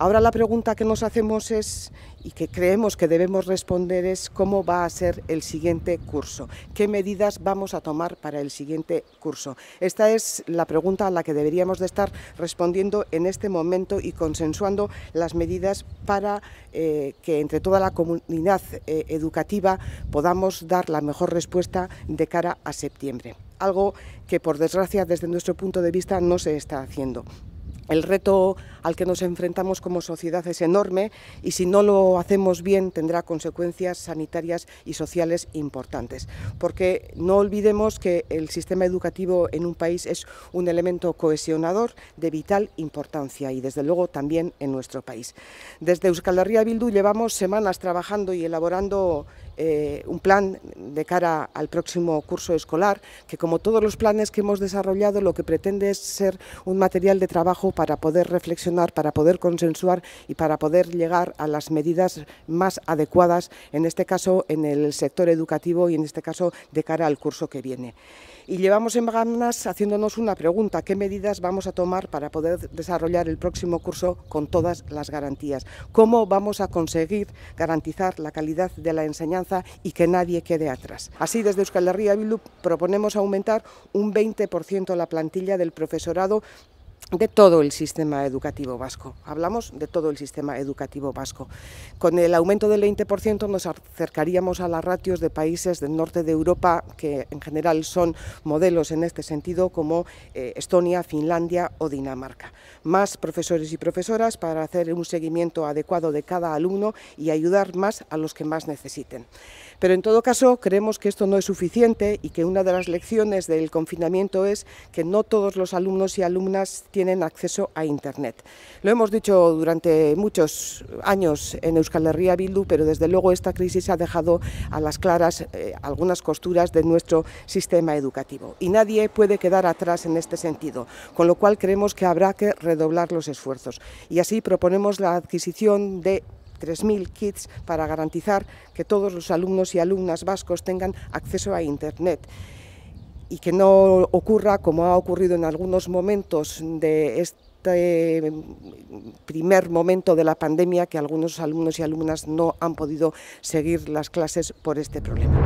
Ahora la pregunta que nos hacemos es, y que creemos que debemos responder, es cómo va a ser el siguiente curso, qué medidas vamos a tomar para el siguiente curso. Esta es la pregunta a la que deberíamos de estar respondiendo en este momento y consensuando las medidas para eh, que entre toda la comunidad eh, educativa podamos dar la mejor respuesta de cara a septiembre. Algo que por desgracia desde nuestro punto de vista no se está haciendo. El reto al que nos enfrentamos como sociedad es enorme y si no lo hacemos bien tendrá consecuencias sanitarias y sociales importantes, porque no olvidemos que el sistema educativo en un país es un elemento cohesionador de vital importancia y desde luego también en nuestro país. Desde Euskal Herria Bildu llevamos semanas trabajando y elaborando eh, un plan de cara al próximo curso escolar que como todos los planes que hemos desarrollado lo que pretende es ser un material de trabajo para poder reflexionar, para poder consensuar y para poder llegar a las medidas más adecuadas, en este caso en el sector educativo y en este caso de cara al curso que viene. Y llevamos en ganas haciéndonos una pregunta, ¿qué medidas vamos a tomar para poder desarrollar el próximo curso con todas las garantías? ¿Cómo vamos a conseguir garantizar la calidad de la enseñanza y que nadie quede atrás? Así, desde Euskal Herria Bildu proponemos aumentar un 20% la plantilla del profesorado de todo el sistema educativo vasco. Hablamos de todo el sistema educativo vasco. Con el aumento del 20% nos acercaríamos a las ratios de países del norte de Europa, que en general son modelos en este sentido, como eh, Estonia, Finlandia o Dinamarca. Más profesores y profesoras para hacer un seguimiento adecuado de cada alumno y ayudar más a los que más necesiten. Pero en todo caso creemos que esto no es suficiente y que una de las lecciones del confinamiento es que no todos los alumnos y alumnas tienen acceso a Internet. Lo hemos dicho durante muchos años en Euskal Herria Bildu, pero desde luego esta crisis ha dejado a las claras eh, algunas costuras de nuestro sistema educativo y nadie puede quedar atrás en este sentido, con lo cual creemos que habrá que redoblar los esfuerzos y así proponemos la adquisición de 3.000 kits para garantizar que todos los alumnos y alumnas vascos tengan acceso a Internet y que no ocurra como ha ocurrido en algunos momentos de este primer momento de la pandemia que algunos alumnos y alumnas no han podido seguir las clases por este problema.